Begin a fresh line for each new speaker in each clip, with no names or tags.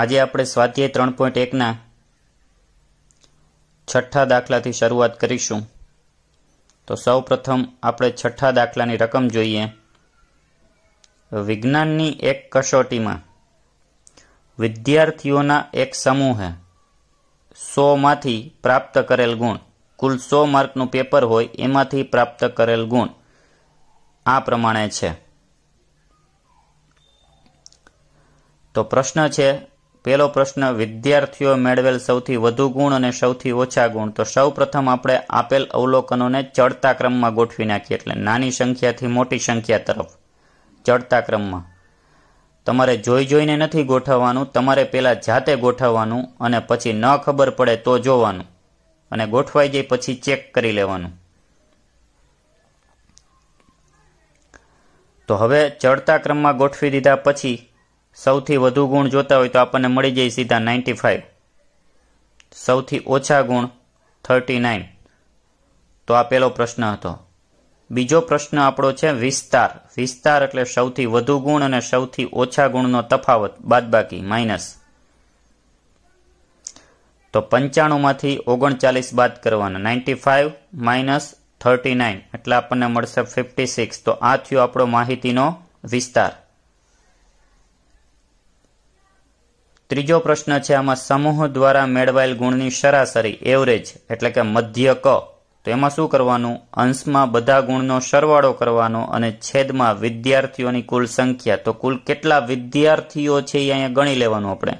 આજે આપણે સ્વાધ્યાય ત્રણ પોઈન્ટ એકના છઠ્ઠા દાખલાથી શરૂઆત કરીશું તો સૌ પ્રથમ આપણે છઠ્ઠા દાખલાની રકમ જોઈએ વિજ્ઞાનની એક કસોટીમાં વિદ્યાર્થીઓના એક સમૂહે સોમાંથી પ્રાપ્ત કરેલ ગુણ કુલ સો માર્કનું પેપર હોય એમાંથી પ્રાપ્ત કરેલ ગુણ આ પ્રમાણે છે તો પ્રશ્ન છે પહેલો પ્રશ્ન વિદ્યાર્થીઓ મેળવેલ સૌથી વધુ ગુણ અને સૌથી ઓછા ગુણ તો સૌ પ્રથમ આપણે આપેલ અવલોકનોને ચડતા ક્રમમાં ગોઠવી નાખીએ એટલે નાની સંખ્યાથી મોટી સંખ્યા તરફ ચડતા ક્રમમાં તમારે જોઈ જોઈને નથી ગોઠવવાનું તમારે પહેલાં જાતે ગોઠવવાનું અને પછી ન ખબર પડે તો જોવાનું અને ગોઠવાઈ જાય પછી ચેક કરી લેવાનું તો હવે ચડતા ક્રમમાં ગોઠવી દીધા પછી સૌથી વધુ ગુણ જોતા હોય તો આપણને મળી જાય સીધા નાઇન્ટી ફાઇવ સૌથી ઓછા ગુણ થર્ટી નાઇન તો આ પહેલો પ્રશ્ન હતો બીજો પ્રશ્ન આપણો છે વિસ્તાર વિસ્તાર એટલે સૌથી વધુ ગુણ અને સૌથી ઓછા ગુણનો તફાવત બાદબાકી માઇનસ તો પંચાણુંમાંથી ઓગણચાલીસ બાદ કરવાના ninety five minus thirty nine એટલે આપણને મળશે ફિફ્ટી સિક્સ તો આ થયો આપણો માહિતીનો વિસ્તાર ત્રીજો પ્રશ્ન છે આમાં સમૂહ દ્વારા મેળવાયેલ ગુણની સરાસરી એવરેજ એટલે કે મધ્ય ક તો એમાં શું કરવાનું અંશમાં બધા ગુણનો સરવાળો કરવાનો અને છેદમાં વિદ્યાર્થીઓની કુલ સંખ્યા તો કુલ કેટલા વિદ્યાર્થીઓ છે એ અહીંયા ગણી લેવાનું આપણે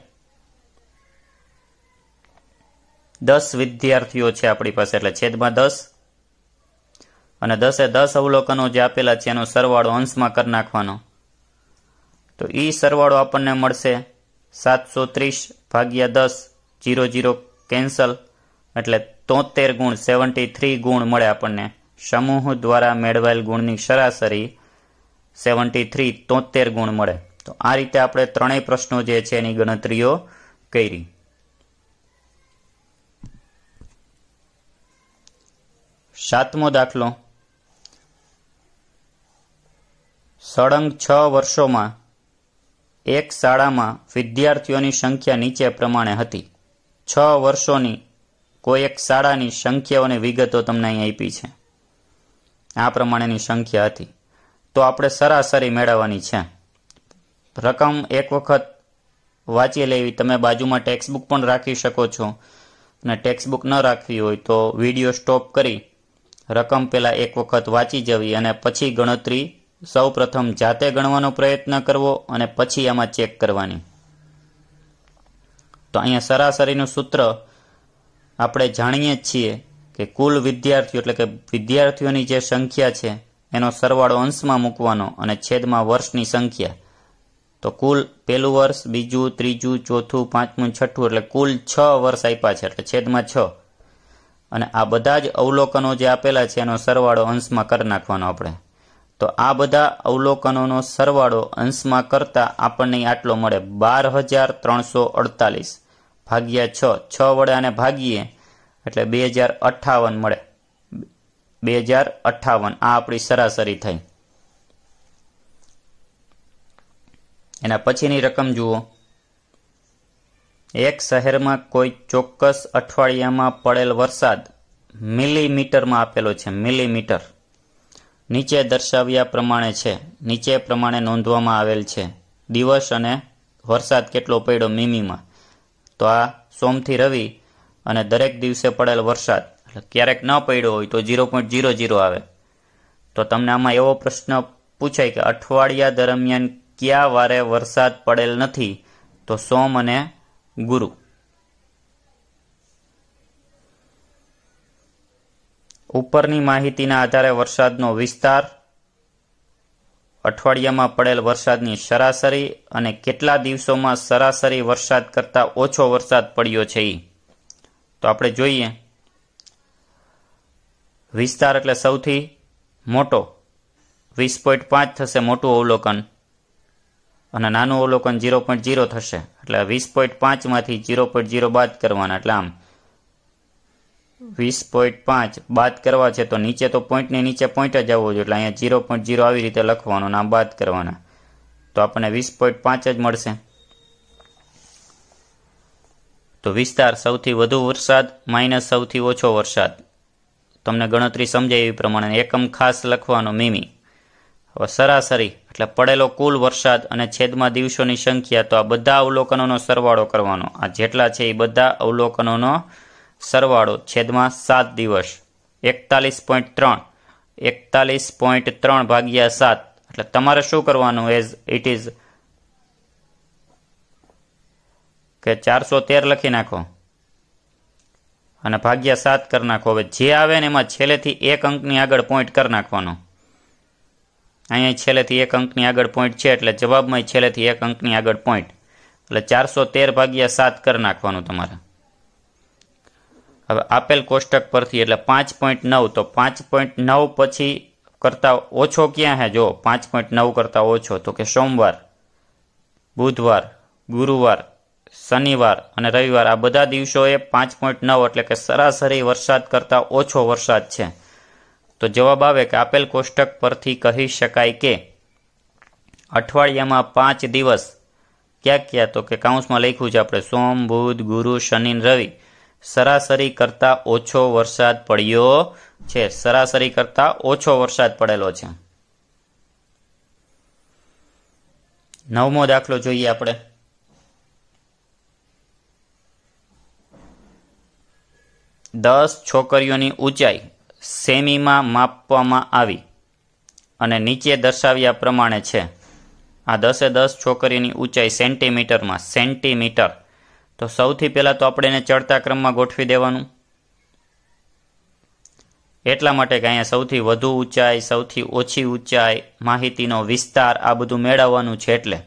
દસ વિદ્યાર્થીઓ છે આપણી પાસે એટલે છેદમાં દસ અને દસે દસ અવલોકનો જે આપેલા છે એનો સરવાળો અંશમાં કરી નાખવાનો તો એ સરવાળો આપણને મળશે સાતસો ત્રીસ ભાગ્યા દસ જીરો જીરો કેન્સલ એટલે તોતેર ગુણ સેવન્ટી થ્રી ગુણ મળે આપણને સમૂહ દ્વારા મેળવાયેલ ગુણની સરાસરી સેવન્ટી થ્રી તોતેર ગુણ મળે તો આ રીતે આપણે ત્રણેય પ્રશ્નો જે છે એની ગણતરીઓ કરી સાતમો દાખલો સળંગ છ વર્ષોમાં એક શાળામાં વિદ્યાર્થીઓની સંખ્યા નીચે પ્રમાણે હતી છ વર્ષોની કોઈ એક શાળાની સંખ્યાઓની વિગતો તમને અહીં આપી છે આ પ્રમાણેની સંખ્યા હતી તો આપણે સરાસરી મેળવવાની છે રકમ એક વખત વાંચી લેવી તમે બાજુમાં ટેક્સ્ટબુક પણ રાખી શકો છો અને ટેક્સ્ટબુક ન રાખવી હોય તો વિડીયો સ્ટોપ કરી રકમ પહેલાં એક વખત વાંચી જવી અને પછી ગણતરી સૌ પ્રથમ જાતે ગણવાનો પ્રયત્ન કરવો અને પછી આમાં ચેક કરવાની તો અહીંયા સરાસરીનું સૂત્ર આપણે જાણીએ જ છીએ કે કુલ વિદ્યાર્થીઓ એટલે કે વિદ્યાર્થીઓની જે સંખ્યા છે એનો સરવાળો અંશમાં મૂકવાનો અને છેદમાં વર્ષની સંખ્યા તો કુલ પહેલું વર્ષ બીજું ત્રીજું ચોથું પાંચમું છઠ્ઠું એટલે કુલ છ વર્ષ આપ્યા છે એટલે છેદમાં છ અને આ બધા જ અવલોકનો જે આપેલા છે એનો સરવાળો અંશમાં કરી નાખવાનો આપણે તો આ બધા અવલોકનોનો સરવાળો અંશમાં કરતાં આપણને આટલો મળે બાર હજાર ત્રણસો અડતાલીસ ભાગ્યા છ છ વડે આને ભાગીએ એટલે બે હજાર અઠાવન મળે બે હજાર અઠાવન આ આપણી સરાસરી થઈ એના પછીની રકમ જુઓ એક શહેરમાં કોઈ ચોક્કસ અઠવાડિયામાં પડેલ વરસાદ મિલીમીટરમાં આપેલો છે મિલીમીટર નીચે દર્શાવ્યા પ્રમાણે છે નીચે પ્રમાણે નોંધવામાં આવેલ છે દિવસ અને વરસાદ કેટલો પડ્યો મીમીમાં તો આ સોમથી રવિ અને દરેક દિવસે પડેલ વરસાદ ક્યારેક ન પડ્યો હોય તો ઝીરો પોઈન્ટ ઝીરો ઝીરો આવે તો તમને આમાં એવો પ્રશ્ન પૂછાય કે અઠવાડિયા દરમિયાન ક્યાં વારે વરસાદ પડેલ નથી તો સોમ અને ગુરુ ઉપરની માહિતીના આધારે વરસાદનો વિસ્તાર અઠવાડિયામાં પડેલ વરસાદની સરાસરી અને કેટલા દિવસોમાં સરાસરી વરસાદ કરતાં ઓછો વરસાદ પડ્યો છે એ તો આપણે જોઈએ વિસ્તાર એટલે સૌથી મોટો વીસ પોઈન્ટ પાંચ થશે મોટું અવલોકન અને નાનું અવલોકન જીરો પોઈન્ટ જીરો થશે એટલે વીસ પોઈન્ટ પાંચમાંથી જીરો પોઈન્ટ જીરો બાદ કરવાના એટલે આમ વીસ પોઈન્ટ પાંચ બાદ કરવા છે તો નીચે તો પોઈન્ટની નીચે પોઈન્ટ જ આવવો જોઈએ એટલે અહીંયા જીરો પોઈન્ટ જીરો આવી રીતે લખવાનું ના બાદ કરવાના તો આપણને વીસ પોઈન્ટ પાંચ જ મળશે તો વિસ્તાર સૌથી વધુ વરસાદ માઇનસ સૌથી ઓછો વરસાદ તમને ગણતરી સમજાય એવી પ્રમાણે એકમ ખાસ લખવાનો મીમી હવે સરાસરી એટલે પડેલો કુલ વરસાદ અને છેદમાં દિવસોની સંખ્યા તો આ બધા અવલોકનોનો સરવાળો કરવાનો આ જેટલા છે એ બધા અવલોકનોનો સરવાળો છેદમાં સાત દિવસ એકતાલીસ પોઈન્ટ ત્રણ એકતાલીસ પોઈન્ટ ત્રણ ભાગ્યા સાત એટલે તમારે શું કરવાનું એઝ ઇટ ઇઝ કે ચારસો તેર લખી નાખો અને ભાગ્યા સાત કરી નાખો હવે જે આવે ને એમાં છેલ્લેથી એક અંકની આગળ પોઈન્ટ કરી નાખવાનો અહીંયા છેલ્લેથી એક અંકની આગળ પોઈન્ટ છે એટલે જવાબમાં છેલ્લેથી એક અંકની આગળ પોઈન્ટ એટલે ચારસો તેર ભાગ્યા સાત કરી નાખવાનું તમારે હવે આપેલ કોષ્ટક પરથી એટલે પાંચ પોઈન્ટ નવ તો પાંચ પોઈન્ટ નવ પછી કરતાં ઓછો ક્યાં હે જો પાંચ પોઈન્ટ નવ કરતાં ઓછો તો કે સોમવાર બુધવાર ગુરુવાર શનિવાર અને રવિવાર આ બધા દિવસોએ પાંચ પોઈન્ટ નવ એટલે કે સરાસરી વરસાદ કરતા ઓછો વરસાદ છે તો જવાબ આવે કે આપેલ કોષ્ટક પરથી કહી શકાય કે અઠવાડિયામાં પાંચ દિવસ ક્યાં ક્યાં તો કે કાઉન્સમાં લખ્યું છે આપણે સોમ બુધ ગુરુ શનિ રવિ સરાસરી કરતા ઓછો વરસાદ પડ્યો છે સરાસરી કરતા ઓછો વરસાદ પડેલો છે નવમો દાખલો જોઈએ આપણે દસ છોકરીઓની ઊંચાઈ સેમીમાં માપવામાં આવી અને નીચે દર્શાવ્યા પ્રમાણે છે આ દસે દસ છોકરીની ઊંચાઈ સેન્ટીમીટરમાં સેન્ટીમીટર તો સૌથી પહેલાં તો આપણે એને ચડતા ક્રમમાં ગોઠવી દેવાનું એટલા માટે કે અહીંયા સૌથી વધુ ઊંચાઈ સૌથી ઓછી ઊંચાઈ માહિતીનો વિસ્તાર આ બધું મેળવવાનું છે એટલે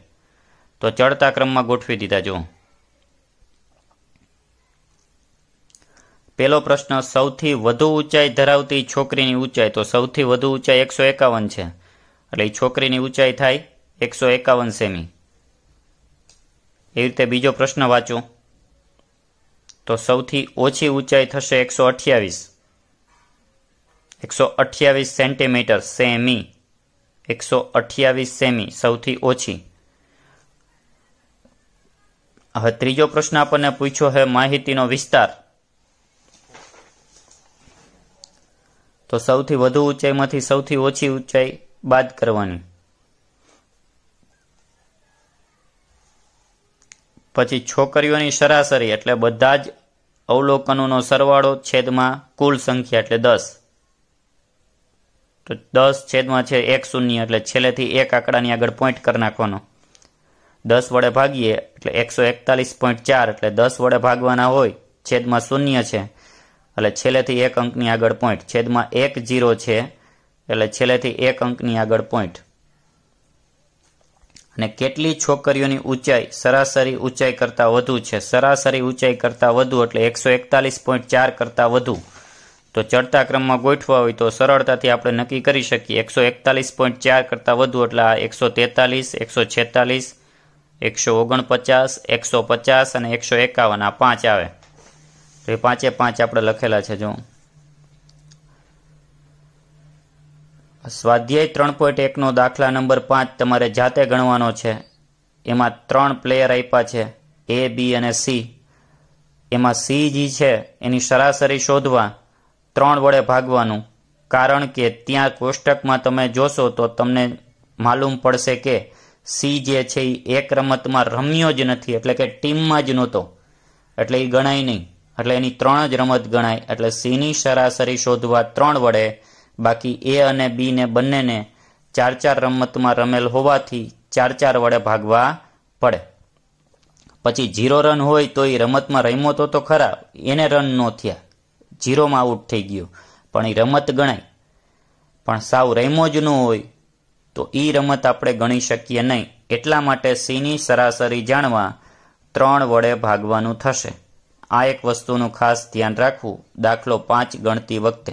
તો ચડતા ક્રમમાં ગોઠવી દીધા જો પેલો પ્રશ્ન સૌથી વધુ ઊંચાઈ ધરાવતી છોકરીની ઊંચાઈ તો સૌથી વધુ ઊંચાઈ એકસો એકાવન છે એટલે એ છોકરીની ઊંચાઈ થાય એકસો એકાવન સેમી એવી રીતે બીજો પ્રશ્ન વાંચો તો સૌથી ઓછી ઊંચાઈ થશે એકસો અઠ્યાવીસ એકસો અઠ્યાવીસ સેન્ટીમીટર સેમી એકસો અઠ્યાવીસ સેમી સૌથી ઓછી હવે ત્રીજો પ્રશ્ન આપણને પૂછ્યો હે માહિતીનો વિસ્તાર તો સૌથી વધુ ઊંચાઈમાંથી સૌથી ઓછી ઊંચાઈ બાદ કરવાની પછી છોકરીઓની સરાસરી એટલે બધા જ અવલોકનોનો સરવાળો છેદમાં કુલ સંખ્યા એટલે દસ તો દસ છેદમાં છે એક શૂન્ય એટલે છેલ્લેથી એક આંકડાની આગળ પોઈન્ટ કરી નાખવાનો દસ વડે ભાગીએ એટલે એકસો એકતાલીસ પોઈન્ટ ચાર એટલે દસ વડે ભાગવાના હોય છેદમાં શૂન્ય છે એટલે છેલ્લેથી એક અંકની આગળ પોઈન્ટ છેદમાં એક જીરો છે એટલે છેલ્લેથી એક અંકની આગળ પોઈન્ટ અને કેટલી છોકરીઓની ઊંચાઈ સરાસરી ઊંચાઈ કરતાં વધુ છે સરાસરી ઊંચાઈ કરતાં વધુ એટલે એકસો એકતાલીસ પોઈન્ટ ચાર કરતાં વધુ તો ચડતા ક્રમમાં ગોઠવા હોય તો સરળતાથી આપણે નક્કી કરી શકીએ એકસો એકતાલીસ પોઈન્ટ ચાર કરતાં વધુ એટલે આ એકસો તેતાલીસ એકસો છેતાલીસ એકસો ઓગણપચાસ એકસો પચાસ અને એકસો એકાવન આ પાંચ આવે તો એ પાંચે પાંચ આપણે લખેલા છે જો સ્વાધ્યાય ત્રણ પોઈન્ટ એકનો દાખલા નંબર પાંચ તમારે જાતે ગણવાનો છે એમાં ત્રણ પ્લેયર આપ્યા છે એ બી અને સી એમાં સી જી છે એની સરાસરી શોધવા ત્રણ વડે ભાગવાનું કારણ કે ત્યાં કોષ્ટકમાં તમે જોશો તો તમને માલુમ પડશે કે સી જે છે એ એક રમતમાં રમ્યો જ નથી એટલે કે ટીમમાં જ નહોતો એટલે એ ગણાય નહીં એટલે એની ત્રણ જ રમત ગણાય એટલે સીની સરાસરી શોધવા ત્રણ વડે બાકી એ અને બી ને બંનેને ચાર ચાર રમતમાં રમેલ હોવાથી ચાર ચાર વડે ભાગવા પડે પછી જીરો રન હોય તો એ રમતમાં રમ્યો તો તો ખરા એને રન ન થયા જીરોમાં આઉટ થઈ ગયો પણ એ રમત ગણાય પણ સાવ રમ્યો જ ન હોય તો એ રમત આપણે ગણી શકીએ નહીં એટલા માટે સીની સરાસરી જાણવા ત્રણ વડે ભાગવાનું થશે આ એક વસ્તુનું ખાસ ધ્યાન રાખવું દાખલો પાંચ ગણતી વખતે